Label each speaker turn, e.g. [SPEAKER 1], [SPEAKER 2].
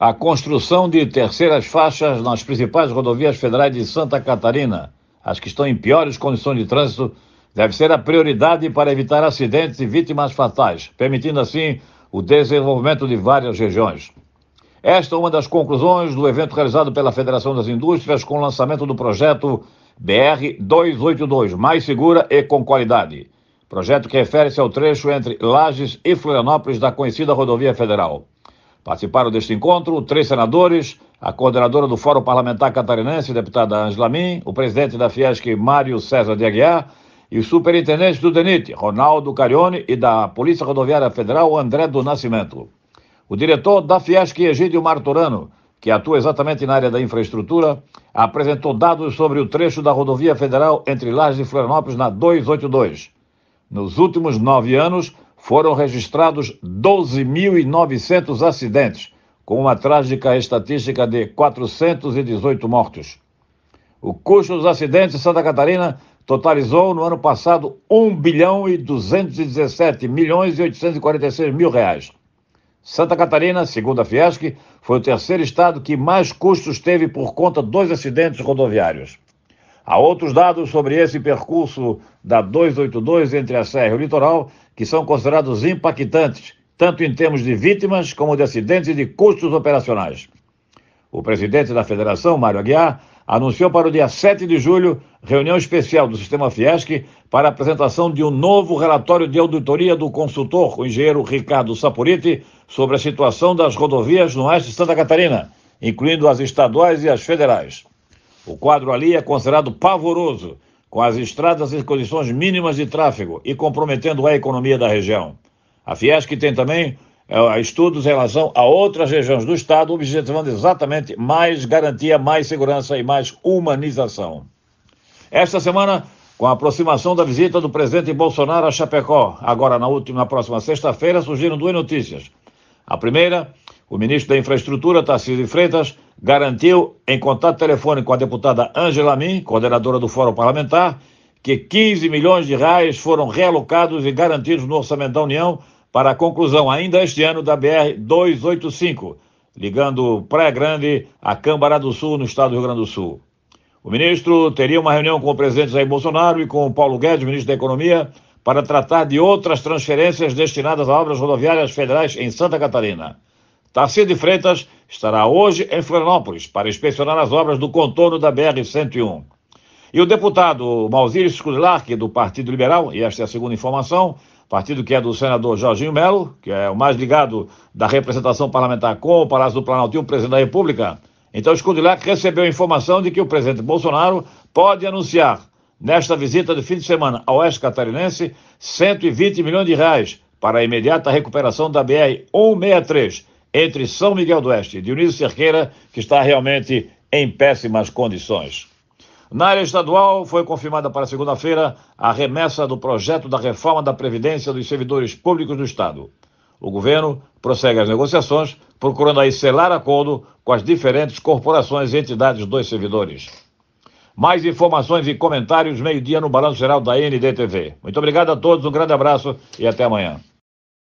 [SPEAKER 1] a construção de terceiras faixas nas principais rodovias federais de Santa Catarina, as que estão em piores condições de trânsito, deve ser a prioridade para evitar acidentes e vítimas fatais, permitindo assim o desenvolvimento de várias regiões. Esta é uma das conclusões do evento realizado pela Federação das Indústrias com o lançamento do projeto BR 282, mais segura e com qualidade. Projeto que refere-se ao trecho entre Lages e Florianópolis da conhecida rodovia federal. Participaram deste encontro três senadores, a coordenadora do Fórum Parlamentar Catarinense, deputada Angela Min, o presidente da Fiesc, Mário César de Aguiar, e o superintendente do DENIT, Ronaldo Carione, e da Polícia Rodoviária Federal, André do Nascimento. O diretor da Fiesc, Egídio Martorano, que atua exatamente na área da infraestrutura, apresentou dados sobre o trecho da rodovia federal entre Lages e Florianópolis na 282. Nos últimos nove anos, foram registrados 12.900 acidentes, com uma trágica estatística de 418 mortos. O custo dos acidentes em Santa Catarina totalizou no ano passado 1 bilhão e 217 milhões e 846 mil reais. Santa Catarina, segundo a Fiesc, foi o terceiro estado que mais custos teve por conta dos acidentes rodoviários. Há outros dados sobre esse percurso da 282 entre a Serra e o Litoral que são considerados impactantes, tanto em termos de vítimas como de acidentes e de custos operacionais. O presidente da federação, Mário Aguiar, anunciou para o dia 7 de julho reunião especial do Sistema Fiesc para a apresentação de um novo relatório de auditoria do consultor, o engenheiro Ricardo Sapuriti, sobre a situação das rodovias no oeste de Santa Catarina, incluindo as estaduais e as federais. O quadro ali é considerado pavoroso, com as estradas em condições mínimas de tráfego e comprometendo a economia da região. A Fiesc tem também eh, estudos em relação a outras regiões do Estado, objetivando exatamente mais garantia, mais segurança e mais humanização. Esta semana, com a aproximação da visita do presidente Bolsonaro a Chapecó, agora na, última, na próxima sexta-feira, surgiram duas notícias. A primeira, o ministro da Infraestrutura, Tarcísio Freitas, garantiu, em contato telefônico com a deputada Ângela Min, coordenadora do Fórum Parlamentar, que 15 milhões de reais foram realocados e garantidos no orçamento da União para a conclusão ainda este ano da BR 285, ligando Praia Grande à Câmara do Sul, no estado do Rio Grande do Sul. O ministro teria uma reunião com o presidente Jair Bolsonaro e com o Paulo Guedes, ministro da Economia, para tratar de outras transferências destinadas a obras rodoviárias federais em Santa Catarina. Tarcísio de Freitas estará hoje em Florianópolis para inspecionar as obras do contorno da BR-101. E o deputado Mauzir Scudelarque, do Partido Liberal, e esta é a segunda informação, partido que é do senador Jorginho Melo, que é o mais ligado da representação parlamentar com o Palácio do Planalto e o presidente da República. Então, Scudelarque recebeu a informação de que o presidente Bolsonaro pode anunciar, nesta visita de fim de semana ao Oeste Catarinense, 120 milhões de reais para a imediata recuperação da BR-163 entre São Miguel do Oeste e Dionísio Cerqueira, que está realmente em péssimas condições. Na área estadual, foi confirmada para segunda-feira a remessa do projeto da reforma da Previdência dos Servidores Públicos do Estado. O governo prossegue as negociações, procurando aí selar acordo com as diferentes corporações e entidades dos servidores. Mais informações e comentários, meio-dia no Balanço Geral da NDTV. Muito obrigado a todos, um grande abraço e até amanhã.